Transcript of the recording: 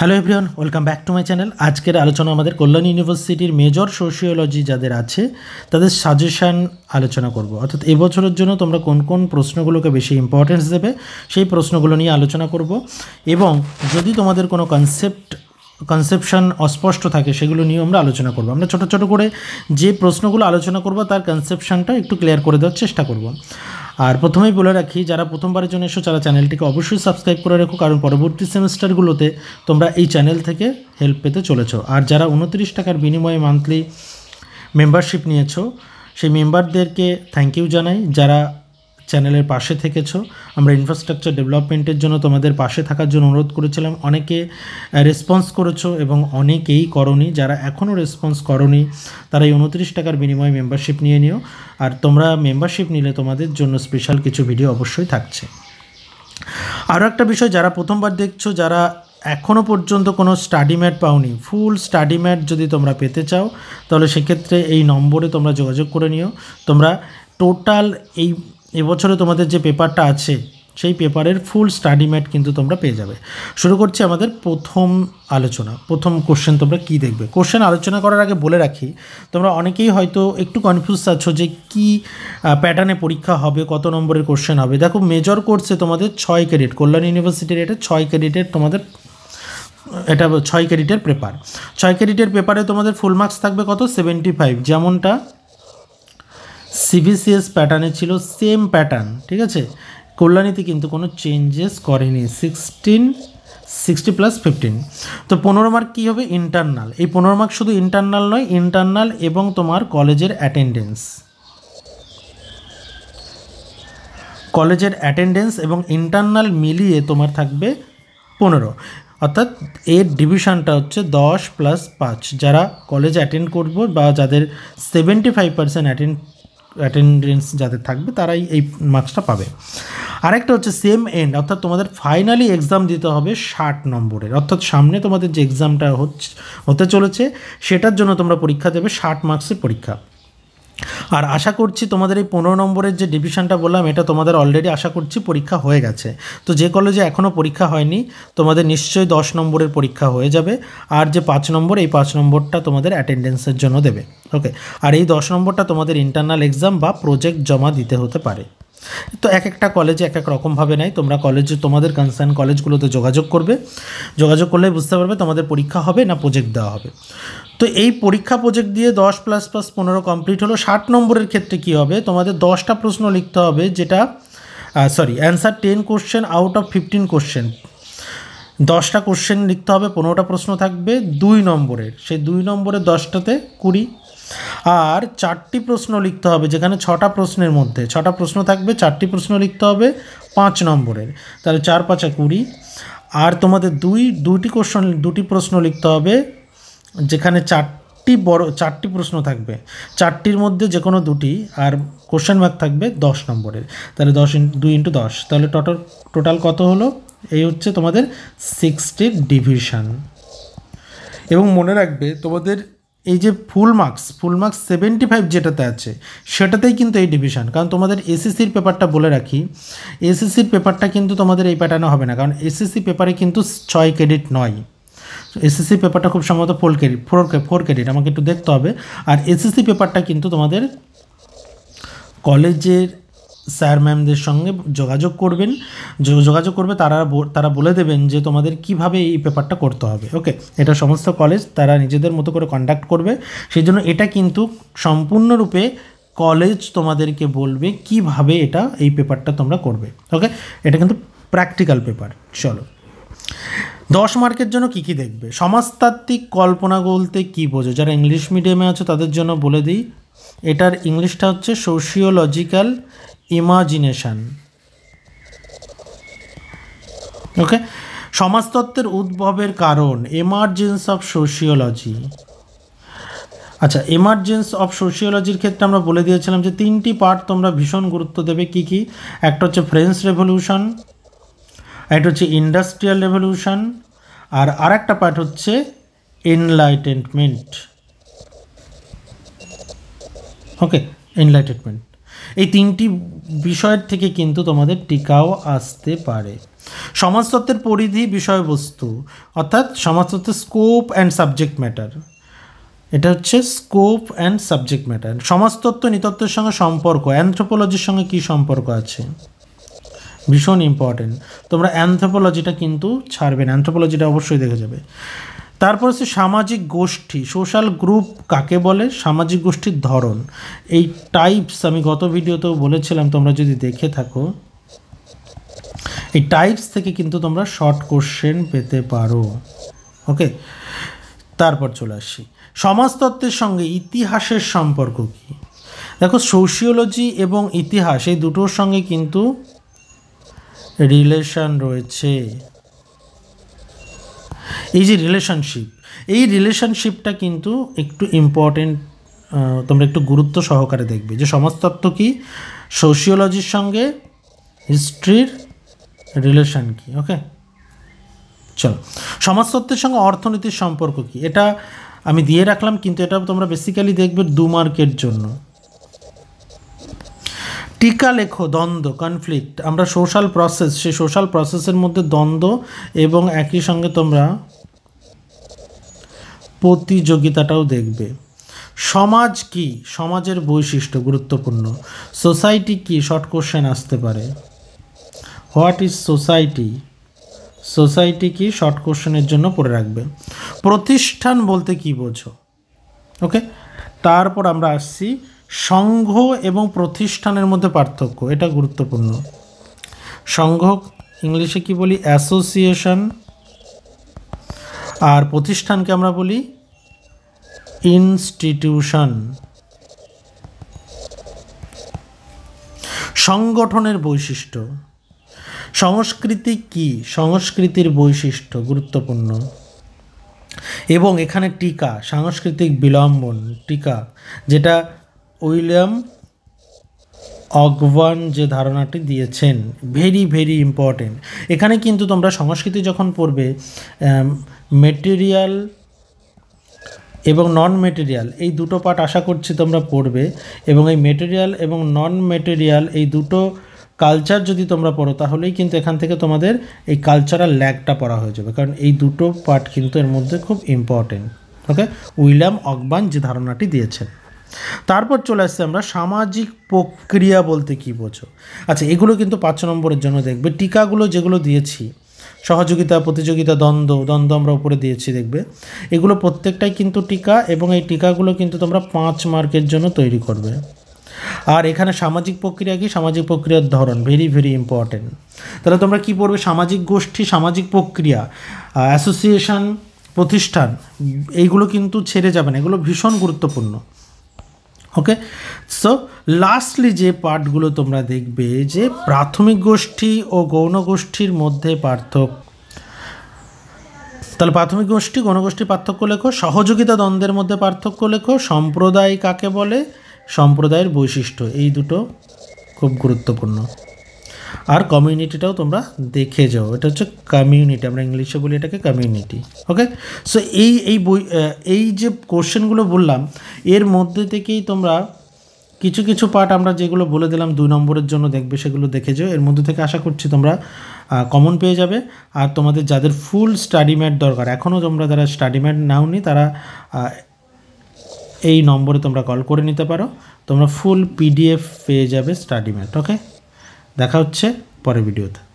hello everyone welcome back to my channel আজকের আলোচনা আমাদের কল্যাণ ইউনিভার্সিটির মেজর সোশিওলজি যাদের আছে তাদের সাজেশান আলোচনা করব অর্থাৎ এবছরের জন্য তোমরা কোন কোন প্রশ্নগুলোকে বেশি ইম্পর্টেন্স দেবে সেই প্রশ্নগুলো নিয়ে আলোচনা করব এবং যদি তোমাদের কোনো কনসেপ্ট কনসেপশন অস্পষ্ট থাকে সেগুলো নিয়ে আমরা আলোচনা করব আমরা ছোট ছোট করে যে প্রশ্নগুলো আলোচনা করব তার কনসেপশনটা একটু ক্লিয়ার করে দেওয়ার চেষ্টা করব আর প্রথমেই বলে রাখি যারা প্রথমবারের জন্য এসো যারা চ্যানেলটিকে অবশ্যই সাবস্ক্রাইব করে রাখো কারণ পরবর্তী সেমিস্টারগুলোতে তোমরা এই চ্যানেল থেকে হেল্প পেতে চলেছ আর যারা উনত্রিশ টাকার বিনিময়ে মান্থলি মেম্বারশিপ নিয়েছো সেই মেম্বারদেরকে থ্যাংক ইউ জানাই যারা চ্যানেলের পাশে থেকেছ আমরা ইনফ্রাস্ট্রাকচার ডেভেলপমেন্টের জন্য তোমাদের পাশে থাকার জন্য অনুরোধ করেছিলাম অনেকে রেসপন্স করেছো এবং অনেকেই করনি যারা এখনও রেসপন্স করনি তারা এই উনত্রিশ টাকার বিনিময়ে মেম্বারশিপ নিয়ে নিও আর তোমরা মেম্বারশিপ নিলে তোমাদের জন্য স্পেশাল কিছু ভিডিও অবশ্যই থাকছে আরও একটা বিষয় যারা প্রথমবার দেখছো যারা এখনও পর্যন্ত কোনো স্টাডি ম্যাট পাওনি ফুল স্টাডি ম্যাট যদি তোমরা পেতে চাও তাহলে সেক্ষেত্রে এই নম্বরে তোমরা যোগাযোগ করে নিও তোমরা টোটাল এই এবছরে তোমাদের যে পেপারটা আছে সেই পেপারের ফুল স্টাডি ম্যাট কিন্তু তোমরা পেয়ে যাবে শুরু করছি আমাদের প্রথম আলোচনা প্রথম কোশ্চেন তোমরা কি দেখবে কোশ্চেন আলোচনা করার আগে বলে রাখি তোমরা অনেকেই হয়তো একটু কনফিউজ আছো যে কি প্যাটার্নে পরীক্ষা হবে কত নম্বরের কোশ্চেন হবে দেখো মেজর কোর্সে তোমাদের ছয় ক্রেডিট কল্যাণ ইউনিভার্সিটির এটা ছয় ক্রেডিটের তোমাদের এটা ছয় ক্রেডিটের পেপার ছয় ক্রেডিটের পেপারে তোমাদের ফুল মার্কস থাকবে কত সেভেন্টি ফাইভ যেমনটা সিবিসিএস প্যাটার্নে ছিল সেম প্যাটার্ন ঠিক আছে কল্যাণীতে কিন্তু কোনো চেঞ্জেস করেনি সিক্সটিন সিক্সটি প্লাস ফিফটিন তো পনেরো মার্ক কী হবে ইন্টারনাল এই পনেরো মার্ক শুধু ইন্টারনাল নয় ইন্টারনাল এবং তোমার কলেজের অ্যাটেন্ডেন্স কলেজের অ্যাটেন্ডেন্স এবং ইন্টারনাল মিলিয়ে তোমার থাকবে পনেরো অর্থাৎ এর ডিভিশনটা হচ্ছে দশ প্লাস পাঁচ যারা কলেজ অ্যাটেন্ড করবো বা যাদের seventy five percent attend attendance যাদের থাকবে তারাই এই মার্কসটা পাবে আরেকটা হচ্ছে সেম এন্ড অর্থাৎ তোমাদের ফাইনালি এক্সাম দিতে হবে ষাট নম্বরের অর্থাৎ সামনে তোমাদের যে এক্সামটা হচ্ছে হতে চলেছে সেটার জন্য তোমরা পরীক্ষা দেবে ষাট মার্কসের পরীক্ষা আর আশা করছি তোমাদের এই পনেরো নম্বরের যে ডিভিশনটা বললাম এটা তোমাদের অলরেডি আশা করছি পরীক্ষা হয়ে গেছে তো যে কলেজে এখনও পরীক্ষা হয়নি তোমাদের নিশ্চয়ই দশ নম্বরের পরীক্ষা হয়ে যাবে আর যে পাঁচ নম্বর এই পাঁচ নম্বরটা তোমাদের অ্যাটেন্ডেন্সের জন্য দেবে ওকে আর এই দশ নম্বরটা তোমাদের ইন্টারনাল এক্সাম বা প্রজেক্ট জমা দিতে হতে পারে তো এক একটা কলেজে এক এক রকমভাবে নেয় তোমরা কলেজে তোমাদের কনসার্ন কলেজগুলোতে যোগাযোগ করবে যোগাযোগ করলে বুঝতে পারবে তোমাদের পরীক্ষা হবে না প্রজেক্ট দেওয়া হবে তো এই পরীক্ষা প্রজেক্ট দিয়ে দশ প্লাস প্লাস পনেরো কমপ্লিট হলো ষাট নম্বরের ক্ষেত্রে কি হবে তোমাদের দশটা প্রশ্ন লিখতে হবে যেটা sorry answer ten question out of fifteen question দশটা কোশ্চেন লিখতে হবে পনেরোটা প্রশ্ন থাকবে দুই নম্বরের সেই দুই নম্বরের দশটাতে কুড়ি আর চারটি প্রশ্ন লিখতে হবে যেখানে ছটা প্রশ্নের মধ্যে ছটা প্রশ্ন থাকবে চারটি প্রশ্ন লিখতে হবে পাঁচ নম্বরের তাহলে চার পাঁচা কুড়ি আর তোমাদের দুই দুটি কোশ্চন দুটি প্রশ্ন লিখতে হবে যেখানে চারটি বড় চারটি প্রশ্ন থাকবে চারটির মধ্যে যে কোনো দুটি আর কোশ্চেন মার্ক থাকবে দশ নম্বরের তাহলে দশ দুই ইন্টু দশ তাহলে টোটাল টোটাল কত হলো এই হচ্ছে তোমাদের সিক্সটির ডিভিশন এবং মনে রাখবে তোমাদের এই যে full marks full marks seventy five যেটাতে আছে সেটাতেই কিন্তু এই ডিভিশন কারণ তোমাদের এসএসসির পেপারটা বলে রাখি এসএসসির পেপারটা কিন্তু তোমাদের এই প্যাটার্নে হবে না কারণ এসএসসি পেপারে কিন্তু ছয় ক্রেডিট নয় এসএসসি পেপারটা খুব সম্ভবত four credit four four credit আমাকে একটু দেখতে হবে আর এসএসসি পেপারটা কিন্তু তোমাদের কলেজের স্যার ম্যামদের সঙ্গে যোগাযোগ করবেন যোগাযোগ করবে তারা তারা বলে দেবেন যে তোমাদের কিভাবে এই পেপারটা করতে হবে ওকে এটা সমস্ত কলেজ তারা নিজেদের মতো করে কন্ডাক্ট করবে সেই জন্য এটা কিন্তু সম্পূর্ণরূপে কলেজ তোমাদেরকে বলবে কিভাবে এটা এই পেপারটা তোমরা করবে ওকে এটা কিন্তু প্র্যাকটিক্যাল পেপার চলো দশ মার্কের জন্য কি কি দেখবে সমাজতাত্ত্বিক কল্পনা বলতে কি বোঝো যারা ইংলিশ মিডিয়ামে আছো তাদের জন্য বলে দিই এটার ইংলিশটা হচ্ছে সোশিওলজিক্যাল ইমাজিনেশান ওকে সমাজতত্ত্বের উদ্ভবের কারণ এমার্জেন্স অফ সোশিওলজি আচ্ছা এমার্জেন্স অফ সোশিওলজির ক্ষেত্রে আমরা বলে দিয়েছিলাম যে তিনটি পার্ট তোমরা ভীষণ গুরুত্ব দেবে কি কি একটা হচ্ছে ফ্রেঞ্চ রেভলিউশন একটা হচ্ছে ইন্ডাস্ট্রিয়াল রেভলিউশন আর আরেকটা পার্ট হচ্ছে এনলাইটেনমেন্ট ওকে এনলাইটেনমেন্ট এই তিনটি বিষয়ের থেকে কিন্তু তোমাদের টিকাও আসতে পারে সমাজতত্ত্বের পরিধি বিষয়বস্তু অর্থাৎ সমাজতত্ত্বের স্কোপ অ্যান্ড সাবজেক্ট ম্যাটার এটা হচ্ছে স্কোপ অ্যান্ড সাবজেক্ট ম্যাটার সমাজতত্ত্ব নিতত্ত্বের সঙ্গে সম্পর্ক অ্যান্থ্রোপোলজির সঙ্গে কি সম্পর্ক আছে ভীষণ ইম্পর্টেন্ট তোমরা অ্যান্থ্রোপোলজিটা কিন্তু ছাড়বে না অ্যান্থ্রোপোলজিটা অবশ্যই দেখে যাবে তারপর হচ্ছে সামাজিক গোষ্ঠী সোশ্যাল গ্রুপ কাকে বলে সামাজিক গোষ্ঠীর ধরন এই টাইপস আমি গত ভিডিওতেও বলেছিলাম তোমরা যদি দেখে থাকো এই টাইপস থেকে কিন্তু তোমরা শর্ট কোশ্চেন পেতে পারো ওকে তারপর চলে আসি সমাজতত্ত্বের সঙ্গে ইতিহাসের সম্পর্ক কী দেখো সোশিওলজি এবং ইতিহাস এই দুটোর সঙ্গে কিন্তু রিলেশন রয়েছে এই যে রিলেশনশিপ এই রিলেশনশিপটা কিন্তু একটু ইম্পর্টেন্ট তোমরা একটু গুরুত্ব সহকারে দেখবে যে সমাজতত্ত্ব কি সোশিওলজির সঙ্গে হিস্ট্রির রিলেশন কি ওকে চলো সমাজতত্ত্বের সঙ্গে অর্থনীতির সম্পর্ক কি এটা আমি দিয়ে রাখলাম কিন্তু এটা তোমরা বেসিক্যালি দেখবে দু মার্কের জন্য টিকা লেখো দ্বন্দ্ব কনফ্লিক্ট আমরা সোশ্যাল প্রসেস সেই সোশ্যাল প্রসেসের মধ্যে দ্বন্দ্ব এবং একই সঙ্গে তোমরা প্রতিযোগিতাটাও দেখবে সমাজ কি সমাজের বৈশিষ্ট্য গুরুত্বপূর্ণ সোসাইটি কি শর্ট কোশ্চেন আসতে পারে হোয়াট ইজ সোসাইটি সোসাইটি কি শর্ট কোশ্চেনের জন্য পড়ে রাখবে প্রতিষ্ঠান বলতে কি বোঝো ওকে তারপর আমরা আসছি সংঘ এবং প্রতিষ্ঠানের মধ্যে পার্থক্য এটা গুরুত্বপূর্ণ সংঘ ইংলিশে কি বলি অ্যাসোসিয়েশন আর প্রতিষ্ঠানকে আমরা বলি ইনস্টিটিউশন সংগঠনের বৈশিষ্ট্য সংস্কৃতি কি সংস্কৃতির বৈশিষ্ট্য গুরুত্বপূর্ণ এবং এখানে টিকা সাংস্কৃতিক বিলম্বন টিকা যেটা উইলিয়াম অগবান যে ধারণাটি দিয়েছেন ভেরি ভেরি ইম্পর্টেন্ট এখানে কিন্তু তোমরা সংস্কৃতি যখন পড়বে মেটেরিয়াল um, এবং নন মেটেরিয়াল এই দুটো পার্ট আশা করছি তোমরা পড়বে এবং এই মেটেরিয়াল এবং নন মেটেরিয়াল এই দুটো কালচার যদি তোমরা পড়ো তাহলেই কিন্তু এখান থেকে তোমাদের এই কালচারাল ল্যাগটা পড়া হয়ে যাবে কারণ এই দুটো পার্ট কিন্তু এর মধ্যে খুব ইম্পর্টেন্ট ওকে উইলিয়াম অকবান যে ধারণাটি দিয়েছেন তারপর চলে আসছে আমরা সামাজিক প্রক্রিয়া বলতে কি বোঝো আচ্ছা এগুলো কিন্তু পাঁচ নম্বরের জন্য দেখবে টিকাগুলো যেগুলো দিয়েছি সহযোগিতা প্রতিযোগিতা দ্বন্দ্ব দ্বন্দ্ব আমরা উপরে দিয়েছি দেখবে এগুলো প্রত্যেকটাই কিন্তু টিকা এবং এই টিকাগুলো কিন্তু তোমরা পাঁচ মার্কের জন্য তৈরি করবে আর এখানে সামাজিক প্রক্রিয়া কি সামাজিক প্রক্রিয়ার ধরন ভেরি ভেরি ইম্পর্টেন্ট তাহলে তোমরা কি পড়বে সামাজিক গোষ্ঠী সামাজিক প্রক্রিয়া অ্যাসোসিয়েশন প্রতিষ্ঠান এইগুলো কিন্তু ছেড়ে যাবে না এগুলো ভীষণ গুরুত্বপূর্ণ ওকে সো লাস্টলি যে পার্টগুলো তোমরা দেখবে যে প্রাথমিক গোষ্ঠী ও গৌণ গোষ্ঠীর মধ্যে পার্থক্য তাহলে প্রাথমিক গোষ্ঠী গণগোষ্ঠী পার্থক্য লেখো সহযোগিতা দ্বন্দ্বের মধ্যে পার্থক্য লেখো সম্প্রদায় কাকে বলে সম্প্রদায়ের বৈশিষ্ট্য এই দুটো খুব গুরুত্বপূর্ণ আর কমিউনিটিটাও তোমরা দেখে যাও এটা হচ্ছে কমিউনিটি আমরা ইংলিশে বলি এটাকে কমিউনিটি ওকে সো এই এই বই এই যে কোশ্চেনগুলো বললাম এর মধ্যে থেকেই তোমরা কিছু কিছু পার্ট আমরা যেগুলো বলে দিলাম দুই নম্বরের জন্য দেখবে সেগুলো দেখে যেও এর মধ্যে থেকে আশা করছি তোমরা কমন পেয়ে যাবে আর তোমাদের যাদের ফুল স্টাডি ম্যাট দরকার এখনও তোমরা যারা স্টাডি ম্যাট নাওনি তারা এই নম্বরে তোমরা কল করে নিতে পারো তোমরা ফুল পিডিএফ পেয়ে যাবে স্টাডি ম্যাট ওকে দেখা হচ্ছে পরের ভিডিওতে